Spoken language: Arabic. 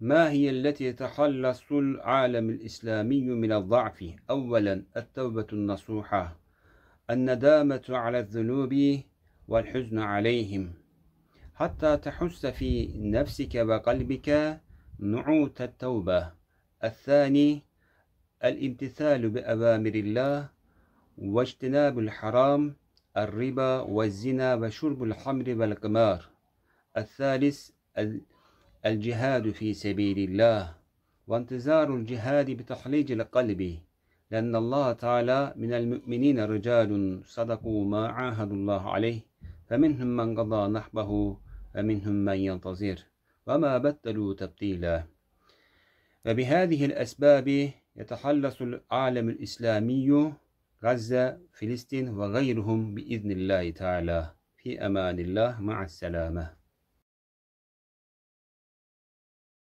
ما هي التي يتخلص العالم الإسلامي من الضعف؟ أولا التوبة النصوحة الندامة على الذنوب والحزن عليهم حتى تحس في نفسك وقلبك نعوت التوبة الثاني الامتثال بأوامر الله واجتناب الحرام الربا والزنا وشرب الحمر والقمار الثالث الجهاد في سبيل الله وانتظار الجهاد بتحليج القلب لأن الله تعالى من المؤمنين رجال صدقوا ما عاهدوا الله عليه فمنهم من قضى نحبه ومنهم من ينتظر وما بدلوا تبديلا وبهذه الأسباب يتحلص العالم الإسلامي غزة فلسطين وغيرهم بإذن الله تعالى في أمان الله مع السلامة